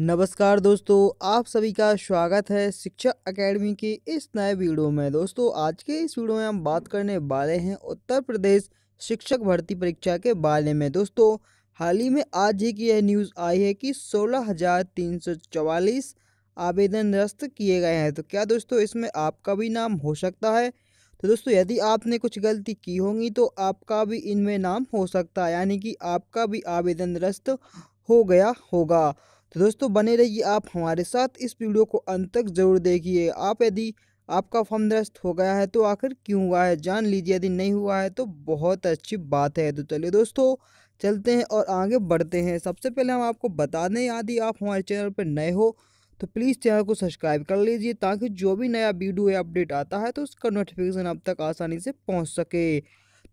नमस्कार दोस्तों आप सभी का स्वागत है शिक्षा एकेडमी के इस नए वीडियो में दोस्तों आज के इस वीडियो में हम बात करने वाले हैं उत्तर प्रदेश शिक्षक भर्ती परीक्षा के बारे में दोस्तों हाल ही में आज ही की यह न्यूज़ आई है कि सोलह हजार तीन सौ चवालीस आवेदन रस्त किए गए हैं तो क्या दोस्तों इसमें आपका भी नाम हो सकता है तो दोस्तों यदि आपने कुछ गलती की होगी तो आपका भी इनमें नाम हो सकता है यानी कि आपका भी आवेदन रस्त हो गया होगा तो दोस्तों बने रहिए आप हमारे साथ इस वीडियो को अंत तक जरूर देखिए आप यदि आपका फॉर्म निरस्त हो गया है तो आखिर क्यों हुआ है जान लीजिए यदि नहीं हुआ है तो बहुत अच्छी बात है तो चलिए दोस्तों चलते हैं और आगे बढ़ते हैं सबसे पहले हम आपको बता दें यदि आप हमारे चैनल पर नए हो तो प्लीज़ चैनल को सब्सक्राइब कर लीजिए ताकि जो भी नया वीडियो या अपडेट आता है तो उसका नोटिफिकेशन आप तक आसानी से पहुँच सके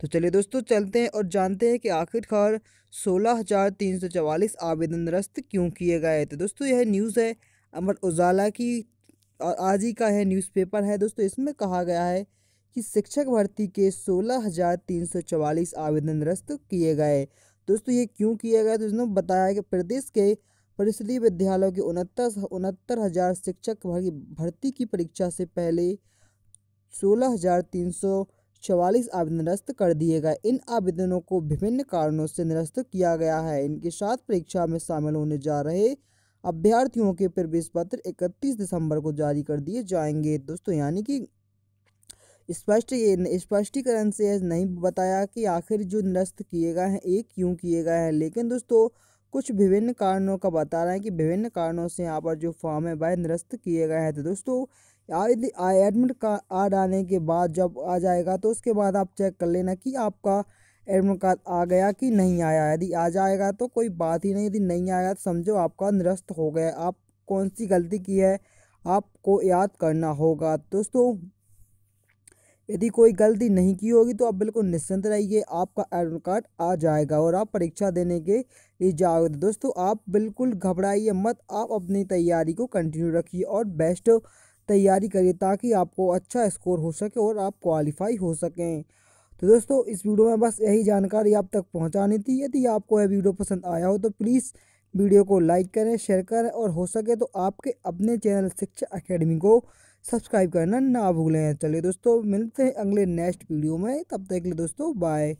तो चलिए दोस्तों चलते हैं और जानते हैं कि आखिरकार सोलह हज़ार तीन सौ चवालीस आवेदन रस्त क्यों किए गए थे दोस्तों यह न्यूज़ है अमर उजाला की और आज ही का है न्यूज़पेपर है दोस्तों इसमें कहा गया है कि शिक्षक भर्ती के सोलह हज़ार तीन सौ चवालीस आवेदन रस्त किए गए दोस्तों ये क्यों किया गया तो इसने बताया कि प्रदेश के परिषदीय विद्यालयों के उनहत्तर उनहत्तर हज़ार शिक्षक भर्ती की परीक्षा से पहले सोलह हज़ार तीन सौ चवालीस आवेदन निरस्त कर दिए गए इन आवेदनों को विभिन्न कारणों से निरस्त किया गया है इनके साथ परीक्षा में शामिल होने जा रहे अभ्यर्थियों के प्रवेश पत्र इकतीस दिसंबर को जारी कर दिए जाएंगे दोस्तों यानी कि स्पष्ट ये स्पष्टीकरण से नहीं बताया कि आखिर जो निरस्त किए गए हैं ये क्यों किए गए हैं लेकिन दोस्तों कुछ विभिन्न कारणों का बता रहे हैं कि विभिन्न कारणों से यहाँ पर जो फॉर्म है वह निरस्त किए गए हैं तो दोस्तों एडमिट कार्ड आने के बाद जब आ जाएगा तो उसके बाद आप चेक कर लेना कि आपका एडमिट कार्ड आ गया कि नहीं आया यदि आ जाएगा तो कोई बात ही नहीं यदि नहीं आया तो समझो आपका निरस्त हो गया आप कौन सी गलती की है आपको याद करना होगा दोस्तों यदि कोई गलती नहीं की होगी तो आप बिल्कुल निश्चिंत रहिए आपका एडमिट कार्ड आ जाएगा और आप परीक्षा देने के लिए जाओगे दोस्तों आप बिल्कुल घबराइए मत आप अपनी तैयारी को कंटिन्यू रखिए और बेस्ट तैयारी करिए ताकि आपको अच्छा स्कोर हो सके और आप क्वालिफाई हो सकें तो दोस्तों इस वीडियो में बस यही जानकारी आप तक पहुंचानी थी यदि आपको यह वीडियो पसंद आया हो तो प्लीज़ वीडियो को लाइक करें शेयर करें और हो सके तो आपके अपने चैनल शिक्षा अकेडमी को सब्सक्राइब करना ना भूलें चलिए दोस्तों मिलते हैं अगले नेक्स्ट वीडियो में तब तक के लिए दोस्तों बाय